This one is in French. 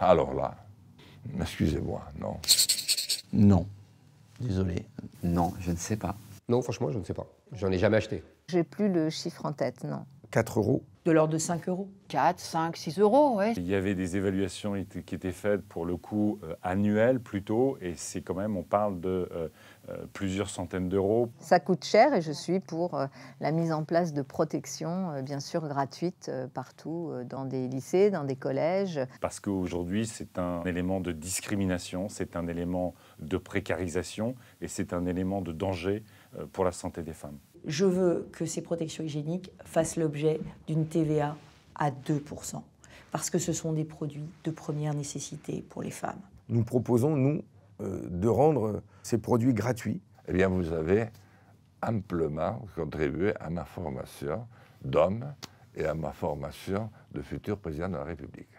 Alors là, excusez-moi, non. Non. Désolé. Non, je ne sais pas. Non, franchement, je ne sais pas. J'en ai jamais acheté. J'ai plus le chiffre en tête, non. 4 euros de l'ordre de 5 euros. 4, 5, 6 euros, oui. Il y avait des évaluations qui étaient faites pour le coût euh, annuel plutôt, et c'est quand même, on parle de euh, euh, plusieurs centaines d'euros. Ça coûte cher et je suis pour la mise en place de protections, bien sûr gratuites, partout, dans des lycées, dans des collèges. Parce qu'aujourd'hui, c'est un élément de discrimination, c'est un élément de précarisation, et c'est un élément de danger pour la santé des femmes. Je veux que ces protections hygiéniques fassent l'objet d'une TVA à 2%, parce que ce sont des produits de première nécessité pour les femmes. Nous proposons, nous, euh, de rendre ces produits gratuits. Eh bien, vous avez amplement contribué à ma formation d'homme et à ma formation de futur président de la République.